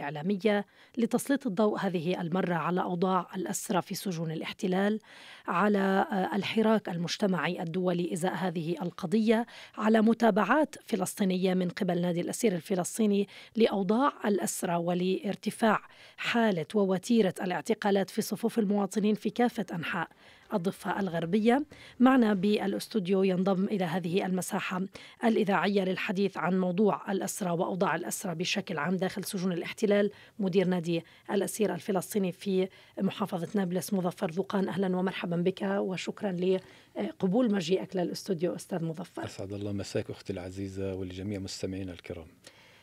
الإعلامية لتسليط الضوء هذه المرة على أوضاع الأسرى في سجون الاحتلال على آه، الحراك المجتمعي الدولي إزاء هذه القضية على متابعات فلسطينية من قبل نادي الأسير الفلسطيني لأوضاع الأسرى ولارتفاع حالة ووتيرة الاعتقالات في صفوف المواطنين في كافة أنحاء الضفة الغربية معنا بالاستوديو ينضم إلى هذه المساحة الإذاعية للحديث عن موضوع الأسرة وأوضاع الأسرة بشكل عام داخل سجون الاحتلال مدير نادي الأسير الفلسطيني في محافظة نابلس مظفر ذوقان أهلا ومرحبا بك وشكرا لقبول مجيئك للاستوديو أستاذ مظفر أسعد الله مساك أختي العزيزة ولجميع مستمعينا الكرام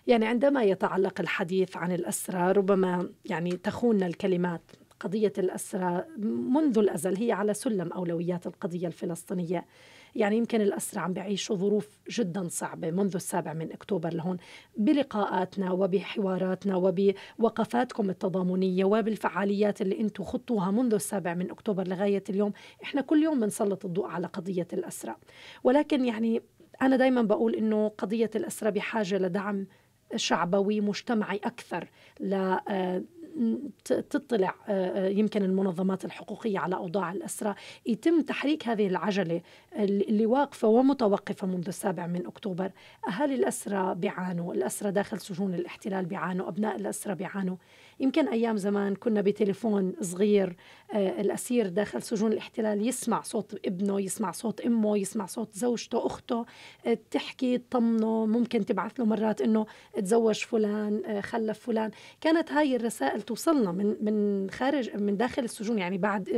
يعني عندما يتعلق الحديث عن الأسرى ربما يعني تخوننا الكلمات قضية الأسرى منذ الأزل هي على سلم أولويات القضية الفلسطينية يعني يمكن الأسرى عم بيعيشوا ظروف جدا صعبة منذ السابع من أكتوبر لهون بلقاءاتنا وبحواراتنا وبوقفاتكم التضامنية وبالفعاليات اللي أنتم خطوها منذ السابع من أكتوبر لغاية اليوم إحنا كل يوم بنسلط الضوء على قضية الأسرى ولكن يعني أنا دايما بقول إنه قضية الأسرى بحاجة لدعم شعبوي مجتمعي أكثر ل آه، تطلع آه، آه، يمكن المنظمات الحقوقية على أوضاع الأسرى يتم تحريك هذه العجلة اللي واقفة ومتوقفة منذ السابع من أكتوبر أهالي الأسرى بيعانوا الأسرى داخل سجون الاحتلال بيعانوا أبناء الأسرى بيعانوا يمكن ايام زمان كنا بتليفون صغير آه، الاسير داخل سجون الاحتلال يسمع صوت ابنه يسمع صوت امه يسمع صوت زوجته اخته آه، تحكي تطمنه ممكن تبعث له مرات انه تزوج فلان آه، خلف فلان كانت هاي الرسائل توصلنا من من خارج من داخل السجون يعني بعد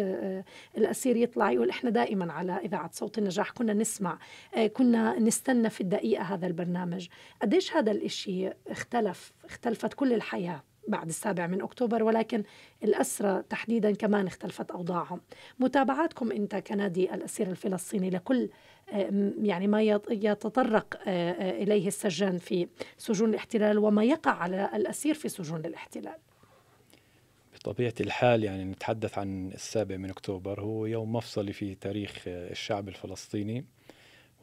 الاسير يطلع يقول احنا دائما على اذاعه صوت النجاح كنا نسمع كنا نستنى في الدقيقه هذا البرنامج قديش هذا الإشي اختلف اختلفت كل الحياه بعد السابع من أكتوبر ولكن الأسرى تحديدا كمان اختلفت أوضاعهم متابعاتكم أنت كنادي الأسير الفلسطيني لكل آه، يعني ما يتطرق آه، آه، إليه السجان في سجون الاحتلال وما يقع على الأسير في سجون الاحتلال بطبيعة الحال يعني نتحدث عن السابع من أكتوبر هو يوم مفصلي في تاريخ الشعب الفلسطيني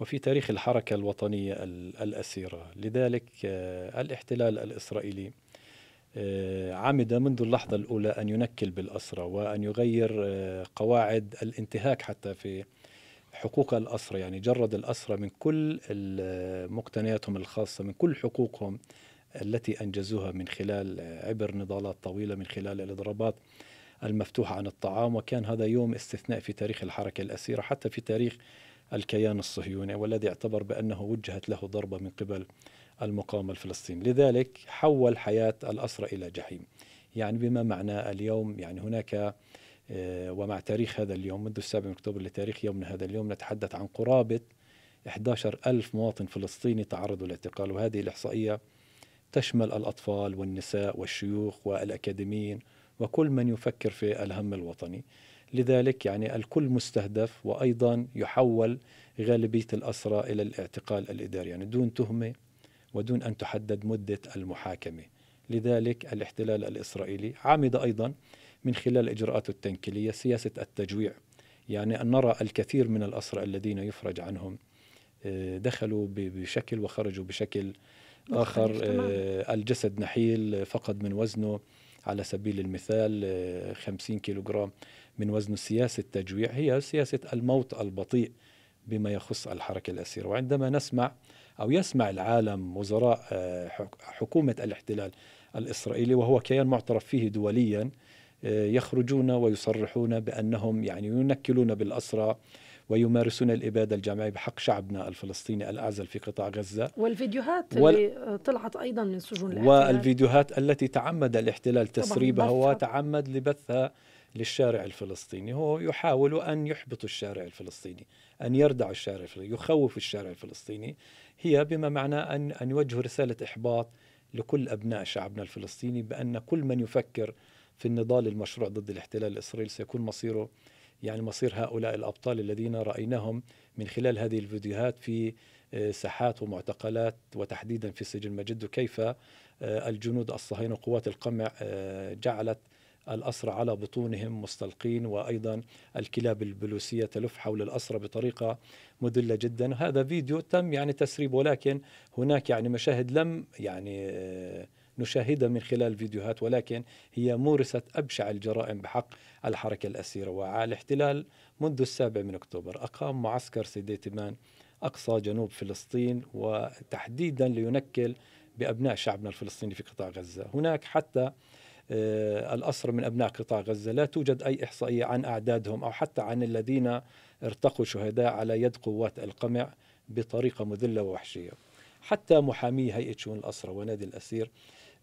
وفي تاريخ الحركة الوطنية الأسيرة لذلك الاحتلال الإسرائيلي آه، عمد منذ اللحظة الأولى أن ينكل بالأسرة وأن يغير آه، قواعد الانتهاك حتى في حقوق الأسرة يعني جرد الأسرة من كل مقتنياتهم الخاصة من كل حقوقهم التي أنجزوها من خلال عبر نضالات طويلة من خلال الإضرابات المفتوحة عن الطعام وكان هذا يوم استثناء في تاريخ الحركة الأسيرة حتى في تاريخ الكيان الصهيوني والذي اعتبر بأنه وجهت له ضربة من قبل المقاومة الفلسطينية لذلك حول حياة الأسرى إلى جحيم يعني بما معناه اليوم يعني هناك آه، ومع تاريخ هذا اليوم منذ السابع من أكتوبر لتاريخ يومنا هذا اليوم نتحدث عن قرابة 11 ألف مواطن فلسطيني تعرضوا للاعتقال وهذه الإحصائية تشمل الأطفال والنساء والشيوخ والأكاديميين وكل من يفكر في الهم الوطني لذلك يعني الكل مستهدف وأيضا يحول غالبية الأسرى إلى الاعتقال الإداري يعني دون تهمة ودون أن تحدد مدة المحاكمة لذلك الاحتلال الإسرائيلي عمد أيضا من خلال إجراءاته التنكيلية سياسة التجويع يعني أن نرى الكثير من الأسرى الذين يفرج عنهم آه، دخلوا بشكل وخرجوا بشكل آخر آه، الجسد نحيل آه، فقد من وزنه على سبيل المثال 50 كيلوغرام من وزن سياسة التجويع هي سياسة الموت البطيء بما يخص الحركة الأسيرة وعندما نسمع أو يسمع العالم وزراء آه، حكومة الاحتلال الإسرائيلي وهو كيان معترف فيه دوليا آه، يخرجون ويصرحون بأنهم يعني ينكلون بالأسرى ويمارسون الإبادة الجماعية بحق شعبنا الفلسطيني الأعزل في قطاع غزة والفيديوهات وال... اللي طلعت أيضا من سجون الاحتلال والفيديوهات التي تعمد الاحتلال تسريبها وتعمد لبثها للشارع الفلسطيني هو يحاول أن يحبط الشارع الفلسطيني أن يردع الشارع الفلسطيني يخوف الشارع الفلسطيني هي بما معناه أن, أن يوجه رسالة إحباط لكل أبناء شعبنا الفلسطيني بأن كل من يفكر في النضال المشروع ضد الاحتلال الإسرائيلي سيكون مصيره يعني مصير هؤلاء الأبطال الذين رأيناهم من خلال هذه الفيديوهات في آه، ساحات ومعتقلات وتحديدا في سجن مجد وكيف آه، الجنود الصهاينة وقوات القمع آه، جعلت الأسرى على بطونهم مستلقين وأيضا الكلاب البلوسية تلف حول الأسرى بطريقة مذلة جدا هذا فيديو تم يعني تسريبه ولكن هناك يعني مشاهد لم يعني آه، نشاهدها من خلال فيديوهات ولكن هي مورست أبشع الجرائم بحق الحركة الأسيرة وعلى الاحتلال منذ السابع من أكتوبر أقام معسكر سيدي تيمان أقصى جنوب فلسطين وتحديدا لينكل بأبناء شعبنا الفلسطيني في قطاع غزة هناك حتى آه، الأسر من أبناء قطاع غزة لا توجد أي إحصائية عن أعدادهم أو حتى عن الذين ارتقوا شهداء على يد قوات القمع بطريقة مذلة ووحشية حتى محامي هيئة شؤون الأسرة ونادي الأسير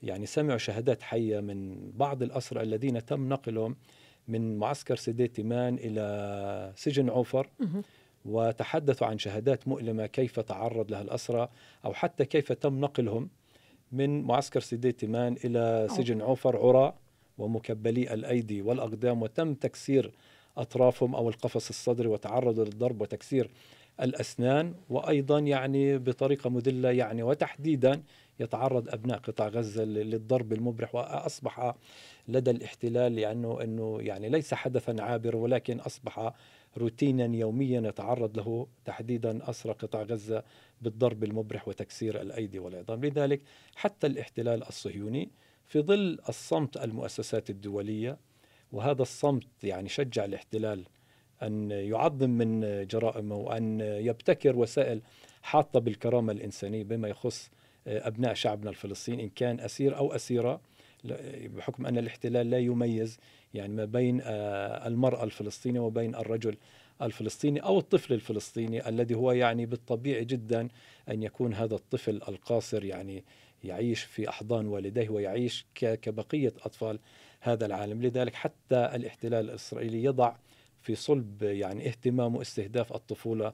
يعني سمعوا شهادات حية من بعض الأسرى الذين تم نقلهم من معسكر سيدي تيمان إلى سجن عوفر وتحدثوا عن شهادات مؤلمة كيف تعرض لها الأسرى أو حتى كيف تم نقلهم من معسكر سيدي تيمان إلى سجن عوفر عرى ومكبلي الأيدي والأقدام وتم تكسير أطرافهم أو القفص الصدري وتعرضوا للضرب وتكسير الأسنان وأيضا يعني بطريقة مذلة يعني وتحديدا يتعرض أبناء قطاع غزة للضرب المبرح وأصبح لدى الاحتلال لأنه يعني أنه يعني ليس حدثا عابر ولكن أصبح روتينا يوميا يتعرض له تحديدا أسرى قطاع غزة بالضرب المبرح وتكسير الأيدي والعظام لذلك حتى الاحتلال الصهيوني في ظل الصمت المؤسسات الدولية وهذا الصمت يعني شجع الاحتلال أن يعظم من جرائمه وأن يبتكر وسائل حاطة بالكرامة الإنسانية بما يخص أبناء شعبنا الفلسطيني إن كان أسير أو أسيرة بحكم أن الاحتلال لا يميز يعني ما بين آه، المرأة الفلسطينية وبين الرجل الفلسطيني أو الطفل الفلسطيني الذي هو يعني بالطبيعي جدا أن يكون هذا الطفل القاصر يعني يعيش في أحضان والديه ويعيش كبقية أطفال هذا العالم لذلك حتى الاحتلال الإسرائيلي يضع في صلب يعني اهتمام واستهداف الطفولة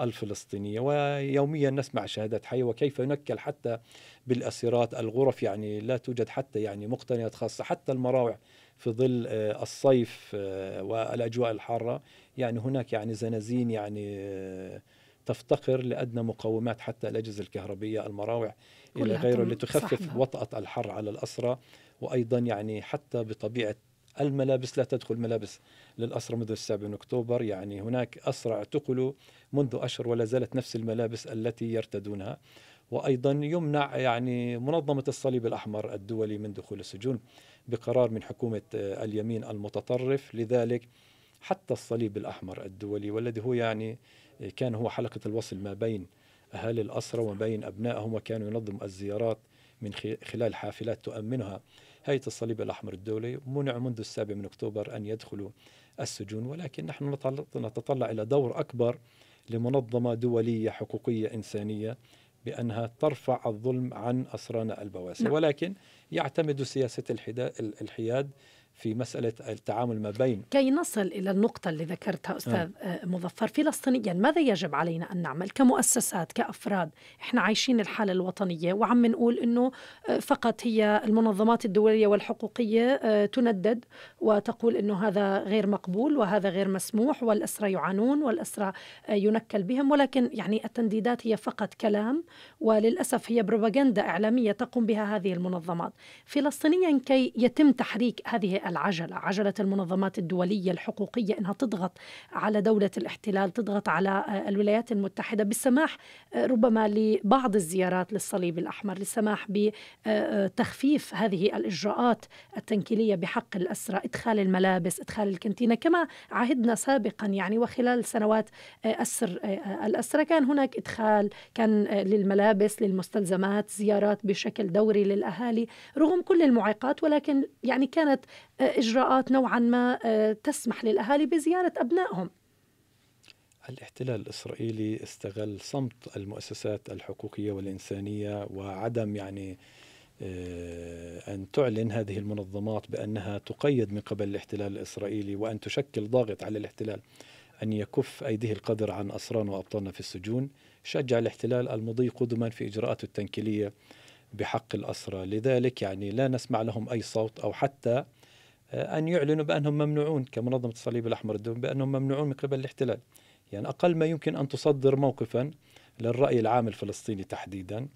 الفلسطينية ويوميا نسمع شهادات حية وكيف ينكل حتى بالأسيرات الغرف يعني لا توجد حتى يعني مقتنيات خاصة حتى المراوع في ظل آه، الصيف آه، والأجواء الحارة يعني هناك يعني زنازين يعني آه، تفتقر لأدنى مقومات حتى الأجهزة الكهربية المراوع إلى غيره لتخفف وطأة الحر على الأسرة وأيضا يعني حتى بطبيعة الملابس لا تدخل ملابس للأسرى منذ السابع من أكتوبر يعني هناك أسرى اعتقلوا منذ أشهر ولا زالت نفس الملابس التي يرتدونها وأيضا يمنع يعني منظمة الصليب الأحمر الدولي من دخول السجون بقرار من حكومة آه، اليمين المتطرف لذلك حتى الصليب الأحمر الدولي والذي هو يعني آه، كان هو حلقة الوصل ما بين أهالي الأسرة وما بين أبنائهم وكانوا ينظم الزيارات من خلال حافلات تؤمنها هيئة الصليب الأحمر الدولي منع منذ السابع من أكتوبر أن يدخلوا السجون ولكن نحن نتطلع إلى دور أكبر لمنظمة دولية حقوقية إنسانية بأنها ترفع الظلم عن أسرانا البواسل نعم. ولكن يعتمد سياسة الحياد في مسألة التعامل ما بين كي نصل إلى النقطة اللي ذكرتها أستاذ نعم. آه. مظفر فلسطينيا ماذا يجب علينا أن نعمل كمؤسسات كأفراد إحنا عايشين الحالة الوطنية وعم نقول أنه آه، فقط هي المنظمات الدولية والحقوقية آه، تندد وتقول أنه هذا غير مقبول وهذا غير مسموح والأسرى يعانون والأسرى آه، ينكل بهم ولكن يعني التنديدات هي فقط كلام وللأسف هي بروباغندا إعلامية تقوم بها هذه المنظمات فلسطينيا كي يتم تحريك هذه العجله، عجله المنظمات الدوليه الحقوقيه انها تضغط على دوله الاحتلال، تضغط على آه، الولايات المتحده بالسماح آه، ربما لبعض الزيارات للصليب الاحمر، للسماح بتخفيف آه، هذه الاجراءات التنكيليه بحق الاسرى، ادخال الملابس، ادخال الكنتينه كما عهدنا سابقا يعني وخلال سنوات اسر الاسرى كان هناك ادخال كان للملابس، للمستلزمات، زيارات بشكل دوري للاهالي رغم كل المعيقات ولكن يعني كانت إجراءات نوعا ما آه، تسمح للأهالي بزيارة أبنائهم الاحتلال الاسرائيلي استغل صمت المؤسسات الحقوقيه والانسانيه وعدم يعني آه، ان تعلن هذه المنظمات بانها تقيد من قبل الاحتلال الاسرائيلي وان تشكل ضاغط على الاحتلال ان يكف ايديه القدر عن أسران وابطالنا في السجون شجع الاحتلال المضي قدما في اجراءاته التنكيليه بحق الاسرى لذلك يعني لا نسمع لهم اي صوت او حتى أن يعلنوا بأنهم ممنوعون كمنظمة الصليب الأحمر الدولي بأنهم ممنوعون من قبل الاحتلال يعني أقل ما يمكن أن تصدر موقفا للرأي العام الفلسطيني تحديدا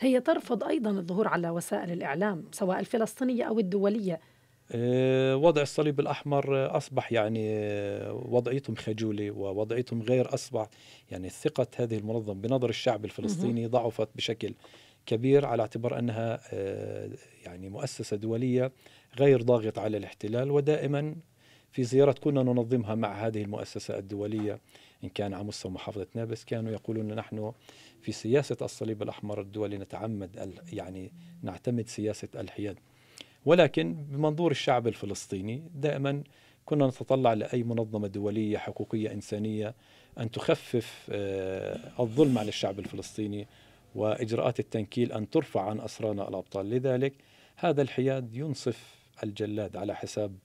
هي ترفض أيضا الظهور على وسائل الإعلام سواء الفلسطينية أو الدولية آه، وضع الصليب الأحمر أصبح يعني آه، وضعيتهم خجولة ووضعيتهم غير أصبح يعني ثقة هذه المنظمة بنظر الشعب الفلسطيني ضعفت بشكل كبير على اعتبار أنها آه، يعني مؤسسة دولية غير ضاغط على الاحتلال ودائما في زيارات كنا ننظمها مع هذه المؤسسة الدولية إن كان على مستوى محافظة نابلس كانوا يقولون نحن في سياسة الصليب الأحمر الدولي نتعمد يعني نعتمد سياسة الحياد ولكن بمنظور الشعب الفلسطيني دائما كنا نتطلع لأي منظمة دولية حقوقية إنسانية أن تخفف آه، الظلم على الشعب الفلسطيني وإجراءات التنكيل أن ترفع عن أسرانا الأبطال لذلك هذا الحياد ينصف الجلاد على حساب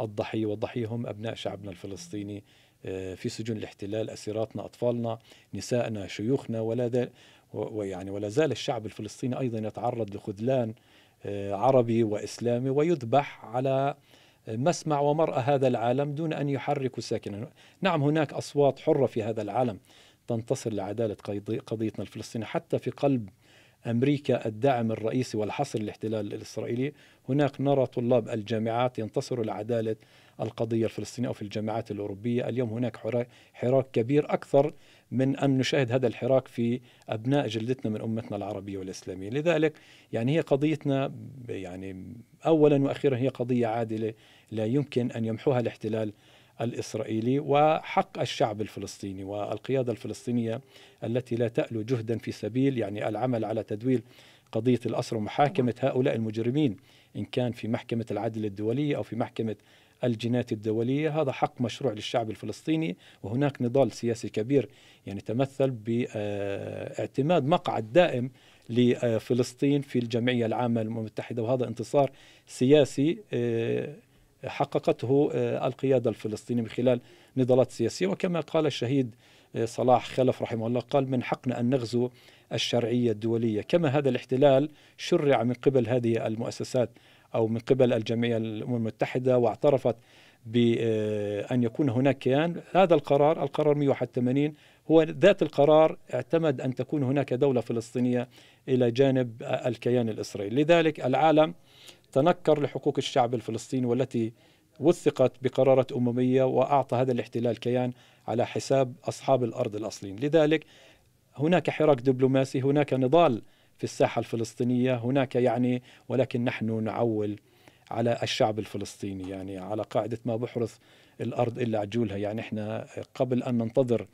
الضحية والضحية هم أبناء شعبنا الفلسطيني آه، في سجون الاحتلال أسيراتنا أطفالنا نسائنا شيوخنا ولا ويعني ولا زال الشعب الفلسطيني أيضا يتعرض لخذلان آه، عربي وإسلامي ويذبح على مسمع ومرأة هذا العالم دون أن يحركوا ساكنا نعم هناك أصوات حرة في هذا العالم تنتصر لعدالة قضيتنا الفلسطينية حتى في قلب أمريكا الدعم الرئيسي والحصر للاحتلال الإسرائيلي هناك نرى طلاب الجامعات ينتصروا لعدالة القضية الفلسطينية أو في الجامعات الأوروبية اليوم هناك حراك كبير أكثر من أن نشاهد هذا الحراك في أبناء جلدتنا من أمتنا العربية والإسلامية لذلك يعني هي قضيتنا يعني أولا وأخيرا هي قضية عادلة لا يمكن أن يمحوها الاحتلال الاسرائيلي وحق الشعب الفلسطيني والقياده الفلسطينيه التي لا تالو جهدا في سبيل يعني العمل على تدويل قضيه الاسر ومحاكمه هؤلاء المجرمين ان كان في محكمه العدل الدوليه او في محكمه الجنات الدوليه هذا حق مشروع للشعب الفلسطيني وهناك نضال سياسي كبير يعني تمثل باعتماد مقعد دائم لفلسطين في الجمعيه العامه للامم المتحده وهذا انتصار سياسي آه، حققته آه، القيادة الفلسطينية من خلال نضالات سياسية وكما قال الشهيد آه، صلاح خلف رحمه الله قال من حقنا أن نغزو الشرعية الدولية كما هذا الاحتلال شرع من قبل هذه المؤسسات أو من قبل الجمعية الأمم المتحدة واعترفت بأن آه، يكون هناك كيان هذا القرار القرار 181 هو ذات القرار اعتمد أن تكون هناك دولة فلسطينية إلى جانب الكيان الإسرائيلي لذلك العالم تنكر لحقوق الشعب الفلسطيني والتي وثقت بقرارات أممية وأعطى هذا الاحتلال كيان على حساب أصحاب الأرض الأصليين لذلك هناك حراك دبلوماسي هناك نضال في الساحة الفلسطينية هناك يعني ولكن نحن نعول على الشعب الفلسطيني يعني على قاعدة ما بحرث الأرض إلا عجولها يعني إحنا قبل أن ننتظر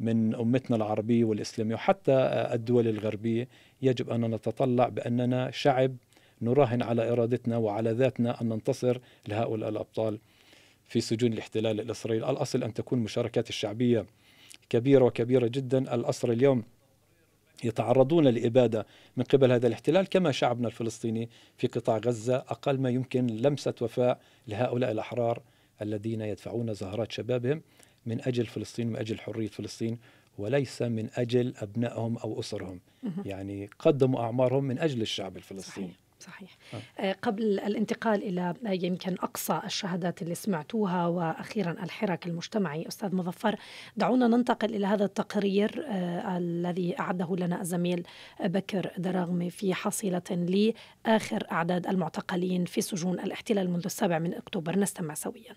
من أمتنا العربية والإسلامية وحتى الدول الغربية يجب أن نتطلع بأننا شعب نراهن على إرادتنا وعلى ذاتنا أن ننتصر لهؤلاء الأبطال في سجون الاحتلال الإسرائيلي الأصل أن تكون مشاركات الشعبية كبيرة وكبيرة جدا الأسر اليوم يتعرضون لإبادة من قبل هذا الاحتلال كما شعبنا الفلسطيني في قطاع غزة أقل ما يمكن لمسة وفاء لهؤلاء الأحرار الذين يدفعون زهرات شبابهم من أجل فلسطين من أجل حرية فلسطين وليس من أجل أبنائهم أو أسرهم يعني قدموا أعمارهم من أجل الشعب الفلسطيني صحيح. صحيح آه. آه. قبل الانتقال إلى يمكن أقصى الشهادات اللي سمعتوها وأخيرا الحراك المجتمعي أستاذ مظفر دعونا ننتقل إلى هذا التقرير آه الذي أعده لنا الزميل بكر دراغمي في حصيلة لآخر أعداد المعتقلين في سجون الاحتلال منذ السابع من أكتوبر نستمع سويا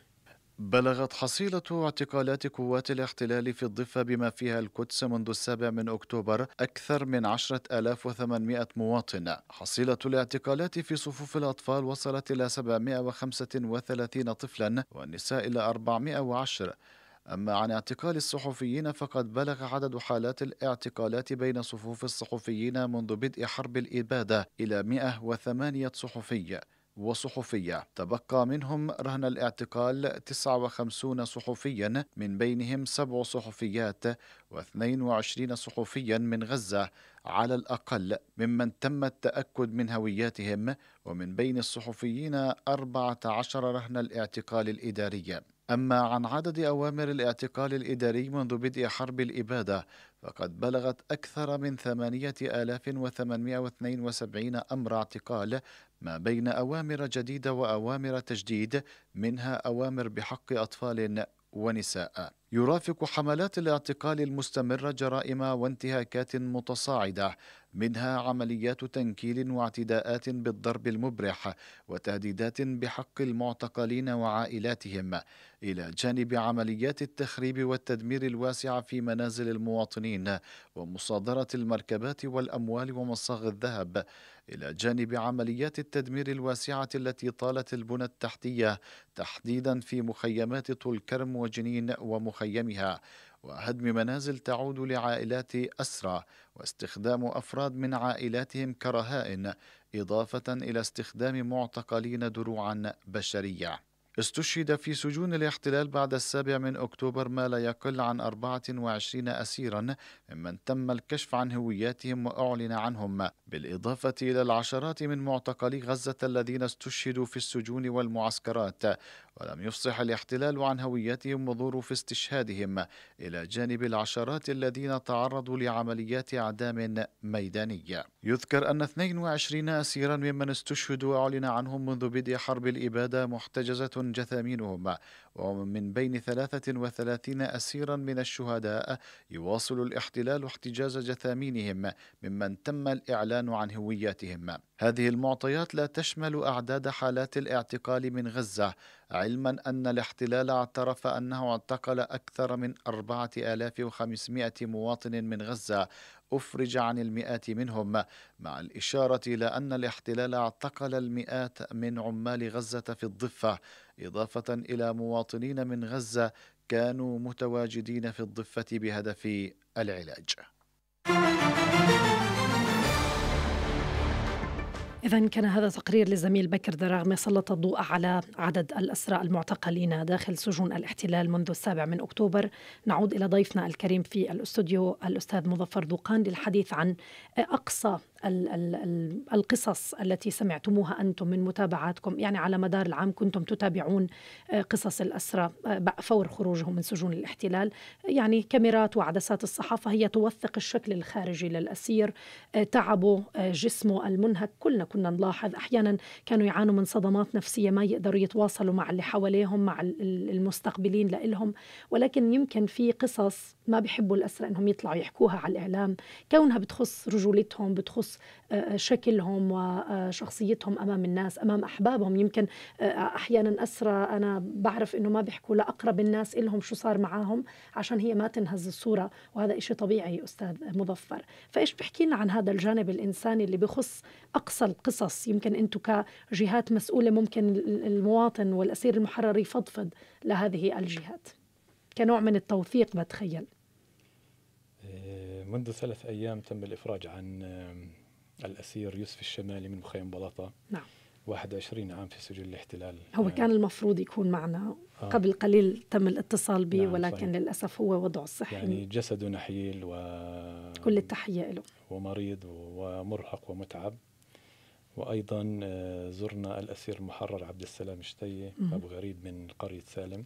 بلغت حصيلة اعتقالات قوات الاحتلال في الضفة بما فيها القدس منذ السابع من أكتوبر أكثر من 10800 مواطن حصيلة الاعتقالات في صفوف الأطفال وصلت إلى 735 طفلا والنساء إلى 410 أما عن اعتقال الصحفيين فقد بلغ عدد حالات الاعتقالات بين صفوف الصحفيين منذ بدء حرب الإبادة إلى 108 صحفي وصحفية تبقى منهم رهن الاعتقال 59 صحفيا من بينهم سبع صحفيات و22 صحفيا من غزة على الأقل ممن تم التأكد من هوياتهم ومن بين الصحفيين 14 رهن الاعتقال الإداري أما عن عدد أوامر الاعتقال الإداري منذ بدء حرب الإبادة فقد بلغت أكثر من 8872 أمر اعتقال ما بين أوامر جديدة وأوامر تجديد منها أوامر بحق أطفال ونساء يرافق حملات الاعتقال المستمرة جرائم وانتهاكات متصاعدة منها عمليات تنكيل واعتداءات بالضرب المبرح وتهديدات بحق المعتقلين وعائلاتهم الى جانب عمليات التخريب والتدمير الواسعه في منازل المواطنين ومصادره المركبات والاموال ومصاغ الذهب الى جانب عمليات التدمير الواسعه التي طالت البنى التحتيه تحديدا في مخيمات طول كرم وجنين ومخيمات مخيمها وهدم منازل تعود لعائلات أسرى واستخدام أفراد من عائلاتهم كرهائن إضافة إلى استخدام معتقلين دروعا بشرية استشهد في سجون الاحتلال بعد السابع من أكتوبر ما لا يقل عن 24 أسيرا ممن تم الكشف عن هوياتهم وأعلن عنهم بالإضافة إلى العشرات من معتقلي غزة الذين استشهدوا في السجون والمعسكرات ولم يفصح الاحتلال عن هويتهم وظروف استشهادهم إلى جانب العشرات الذين تعرضوا لعمليات إعدام ميدانية يذكر أن 22 أسيرا ممن استشهدوا أعلن عنهم منذ بدء حرب الإبادة محتجزة جثامينهم ومن بين 33 أسيرا من الشهداء يواصل الاحتلال احتجاز جثامينهم ممن تم الإعلان عن هوياتهم هذه المعطيات لا تشمل أعداد حالات الاعتقال من غزة علما أن الاحتلال اعترف أنه اعتقل أكثر من 4500 مواطن من غزة أفرج عن المئات منهم مع الإشارة إلى أن الاحتلال اعتقل المئات من عمال غزة في الضفة إضافة إلى مواطنين من غزة كانوا متواجدين في الضفة بهدف العلاج إذا كان هذا تقرير للزميل بكر دراغمي سلط الضوء على عدد الأسرى المعتقلين داخل سجون الاحتلال منذ السابع من أكتوبر نعود إلى ضيفنا الكريم في الأستوديو الأستاذ مظفر دوقان للحديث عن أقصى ال القصص التي سمعتموها أنتم من متابعاتكم يعني على مدار العام كنتم تتابعون آه، قصص الأسرى آه، فور خروجهم من سجون الاحتلال يعني كاميرات وعدسات الصحافة هي توثق الشكل الخارجي للأسير آه، تعبه جسمه المنهك كلنا كنا نلاحظ أحيانا كانوا يعانوا من صدمات نفسية ما يقدروا يتواصلوا مع اللي حواليهم مع المستقبلين لإلهم ولكن يمكن في قصص ما بيحبوا الأسرى أنهم يطلعوا يحكوها على الإعلام كونها بتخص رجولتهم بتخص بخصوص آه، آه، شكلهم وشخصيتهم امام الناس امام احبابهم يمكن آه، احيانا اسرى انا بعرف انه ما بيحكوا لاقرب الناس لهم شو صار معاهم عشان هي ما تنهز الصوره وهذا إشي طبيعي استاذ مظفر فايش بحكي لنا عن هذا الجانب الانساني اللي بخص اقصى القصص يمكن انتم كجهات مسؤوله ممكن المواطن والاسير المحرر يفضفض لهذه الجهات كنوع من التوثيق بتخيل منذ ثلاث أيام تم الإفراج عن الأسير يوسف الشمالي من مخيم بلطة نعم 21 عام في سجن الاحتلال هو آه. كان المفروض يكون معنا آه. قبل قليل تم الاتصال به نعم ولكن صحيح. للأسف هو وضعه الصحي يعني جسده نحيل و كل التحية له ومريض ومرهق ومتعب وأيضا آه، زرنا الأسير المحرر عبد السلام شتية أبو غريب من قرية سالم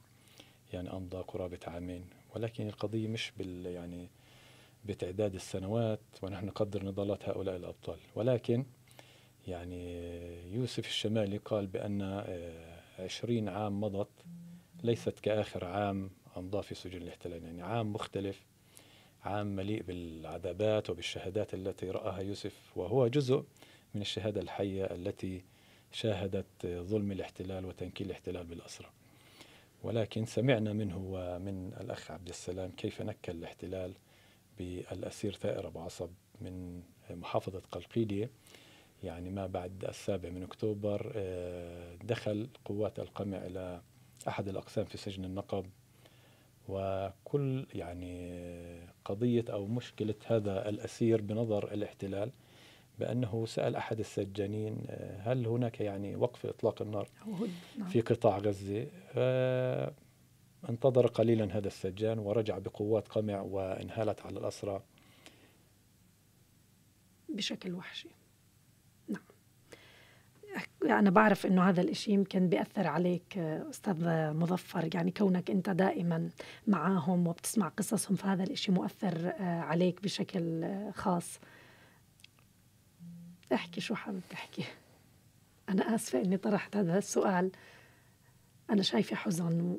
يعني أمضى قرابة عامين ولكن القضية مش بال يعني بتعداد السنوات ونحن نقدر نضالات هؤلاء الأبطال ولكن يعني يوسف الشمالي قال بأن آه، عشرين عام مضت ليست كآخر عام أمضى في سجن الاحتلال يعني عام مختلف عام مليء بالعذابات وبالشهادات التي رآها يوسف وهو جزء من الشهادة الحية التي شاهدت آه، ظلم الاحتلال وتنكيل الاحتلال بالأسرة ولكن سمعنا منه ومن الأخ عبد السلام كيف نكل الاحتلال بالأسير ثائر أبو عصب من محافظة قلقيلية يعني ما بعد السابع من أكتوبر آه، دخل قوات القمع إلى أحد الأقسام في سجن النقب وكل يعني قضية أو مشكلة هذا الأسير بنظر الاحتلال بأنه سأل أحد السجانين آه، هل هناك يعني وقف إطلاق النار نعم. في قطاع غزة آه، انتظر قليلا هذا السجان ورجع بقوات قمع وانهالت على الأسرى بشكل وحشي نعم أنا بعرف أنه هذا الإشي يمكن بيأثر عليك أستاذ مظفر يعني كونك أنت دائما معاهم وبتسمع قصصهم فهذا الإشي مؤثر آه، عليك بشكل آه، خاص احكي شو حابب تحكي أنا آسفة أني طرحت هذا السؤال أنا شايفة حزن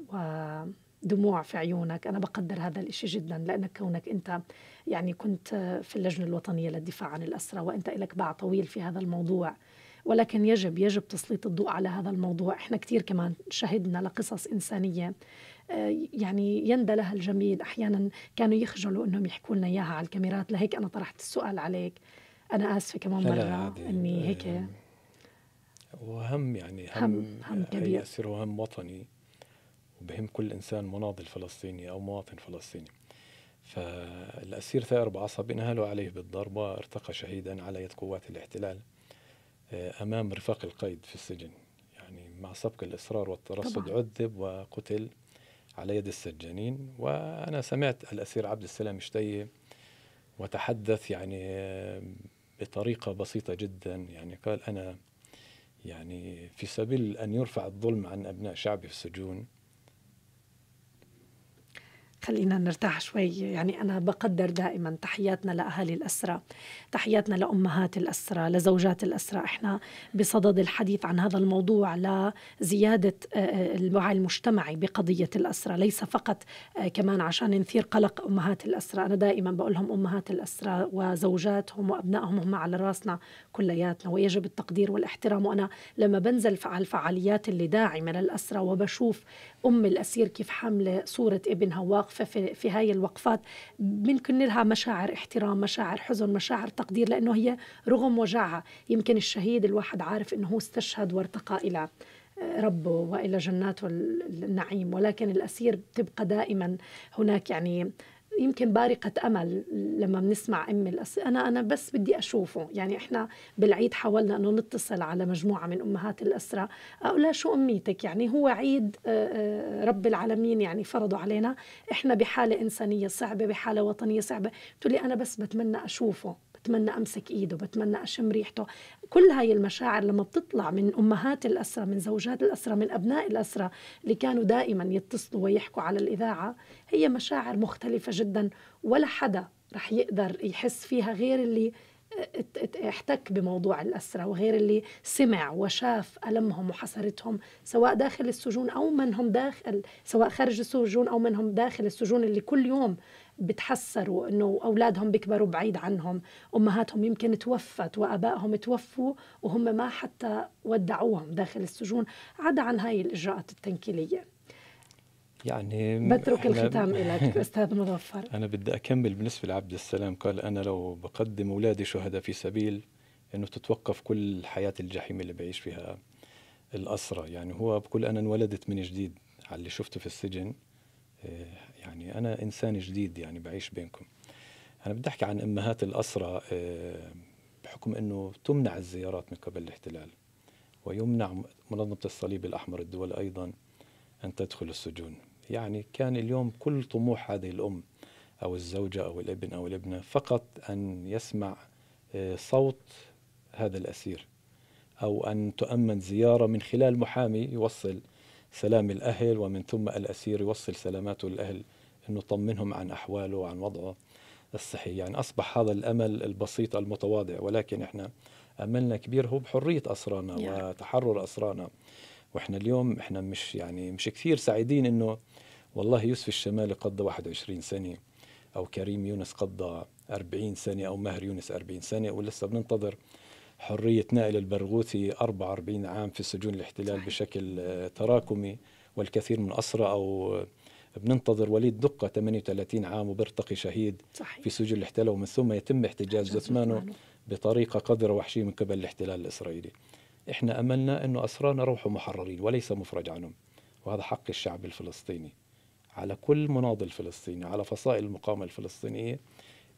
ودموع في عيونك أنا بقدر هذا الإشي جدا لأنك كونك أنت يعني كنت في اللجنة الوطنية للدفاع عن الأسرة وأنت لك باع طويل في هذا الموضوع ولكن يجب يجب تسليط الضوء على هذا الموضوع احنا كثير كمان شهدنا لقصص إنسانية آه، يعني يندى لها الجميل أحيانا كانوا يخجلوا أنهم يحكوا لنا إياها على الكاميرات لهيك أنا طرحت السؤال عليك أنا آسفة كمان مرة أني هيك يعني وهم يعني هم, هم, كبير يصير وهم وطني وبهم كل انسان مناضل فلسطيني او مواطن فلسطيني فالاسير ثائر بعصب انهالوا عليه بالضربه ارتقى شهيدا على يد قوات الاحتلال آه، امام رفاق القيد في السجن يعني مع سبق الاصرار والترصد طبعا. عذب وقتل على يد السجانين وانا سمعت الاسير عبد السلام شتيه وتحدث يعني آه، بطريقه بسيطه جدا يعني قال انا يعني في سبيل أن يرفع الظلم عن أبناء شعبي في السجون خلينا نرتاح شوي يعني أنا بقدر دائما تحياتنا لأهالي الأسرة تحياتنا لأمهات الأسرة لزوجات الأسرة إحنا بصدد الحديث عن هذا الموضوع لزيادة آه، آه، الوعي المجتمعي بقضية الأسرة ليس فقط آه، كمان عشان نثير قلق أمهات الأسرة أنا دائما بقول لهم أمهات الأسرة وزوجاتهم وأبنائهم هم على راسنا كلياتنا ويجب التقدير والاحترام وأنا لما بنزل على الفعاليات اللي داعمة للأسرة وبشوف أم الأسير كيف حاملة صورة ابنها واقف واقفة في, في هاي الوقفات ممكن لها مشاعر احترام مشاعر حزن مشاعر تقدير لأنه هي رغم وجعها يمكن الشهيد الواحد عارف أنه استشهد وارتقى إلى آه، ربه والى جناته النعيم ولكن الاسير تبقى دائما هناك يعني يمكن بارقة أمل لما بنسمع أم الأس... أنا أنا بس بدي أشوفه يعني إحنا بالعيد حاولنا أنه نتصل على مجموعة من أمهات الأسرة أقول لها شو أميتك يعني هو عيد آه، آه، رب العالمين يعني فرضوا علينا إحنا بحالة إنسانية صعبة بحالة وطنية صعبة بتقول لي أنا بس بتمنى أشوفه بتمنى أمسك إيده بتمنى أشم ريحته كل هاي المشاعر لما بتطلع من أمهات الأسرة من زوجات الأسرة من أبناء الأسرة اللي كانوا دائما يتصلوا ويحكوا على الإذاعة هي مشاعر مختلفة جدا ولا حدا رح يقدر يحس فيها غير اللي احتك بموضوع الأسرة وغير اللي سمع وشاف ألمهم وحسرتهم سواء داخل السجون أو من هم داخل سواء خارج السجون أو من هم داخل السجون اللي كل يوم بتحسروا انه اولادهم بيكبروا بعيد عنهم امهاتهم يمكن توفت وابائهم توفوا وهم ما حتى ودعوهم داخل السجون عدا عن هاي الاجراءات التنكيليه يعني بترك الختام لك استاذ مظفر انا بدي اكمل بالنسبه لعبد السلام قال انا لو بقدم اولادي شهداء في سبيل انه تتوقف كل حياه الجحيم اللي بعيش فيها الاسرى يعني هو بقول انا انولدت من جديد على اللي شفته في السجن آه، يعني انا انسان جديد يعني بعيش بينكم انا بدي احكي عن امهات الاسرى آه، بحكم انه تمنع الزيارات من قبل الاحتلال ويمنع منظمه الصليب الاحمر الدول ايضا ان تدخل السجون يعني كان اليوم كل طموح هذه الام او الزوجه او الابن او الابنه فقط ان يسمع آه، صوت هذا الاسير او ان تؤمن زياره من خلال محامي يوصل سلام الأهل ومن ثم الأسير يوصل سلاماته للأهل أنه طمنهم عن أحواله وعن وضعه الصحي يعني أصبح هذا الأمل البسيط المتواضع ولكن إحنا أملنا كبير هو بحرية أسرانا يعني. وتحرر أسرانا وإحنا اليوم إحنا مش يعني مش كثير سعيدين إنه والله يوسف الشمالي قضى 21 سنة أو كريم يونس قضى 40 سنة أو ماهر يونس 40 سنة ولسه بننتظر حرية نائل البرغوثي 44 عام في سجون الاحتلال صحيح. بشكل آه، تراكمي والكثير من أسرى أو بننتظر وليد دقة 38 عام وبرتقي شهيد صحيح. في سجون الاحتلال ومن ثم يتم احتجاز جثمانه بطريقة قذرة وحشية من قبل الاحتلال الإسرائيلي إحنا أملنا أنه أسرانا روحوا محررين وليس مفرج عنهم وهذا حق الشعب الفلسطيني على كل مناضل فلسطيني على فصائل المقاومة الفلسطينية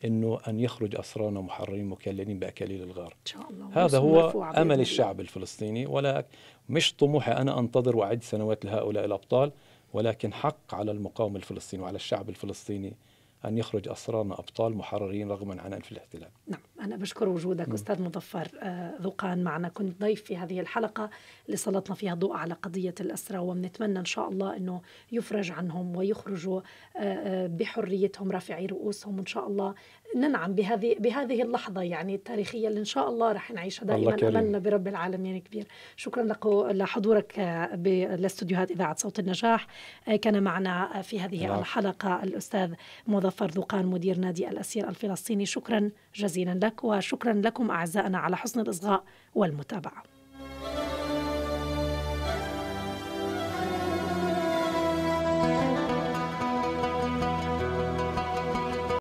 انه ان يخرج اسرانا محررين مكللين باكاليل الغار ان شاء الله هذا هو امل الشعب الفلسطيني ولا مش طموحي انا انتظر واعد سنوات لهؤلاء الابطال ولكن حق على المقاومه الفلسطيني وعلى الشعب الفلسطيني ان يخرج اسرانا ابطال محررين رغما عن انف الاحتلال نعم أنا بشكر وجودك م. أستاذ مظفر آه، ذوقان معنا كنت ضيف في هذه الحلقة اللي سلطنا فيها ضوء على قضية الأسرة وبنتمنى إن شاء الله أنه يفرج عنهم ويخرجوا آه، آه، بحريتهم رافعي رؤوسهم إن شاء الله ننعم بهذه بهذه اللحظه يعني التاريخيه اللي ان شاء الله رح نعيشها دائما املنا برب العالمين كبير شكرا لك لحضورك آه، بالاستوديوهات اذاعه صوت النجاح آه، كان معنا آه، في هذه لا. نعم. الحلقه الاستاذ مظفر ذوقان مدير نادي الاسير الفلسطيني شكرا جزيلا لك وشكرا لكم اعزائنا على حسن الاصغاء والمتابعه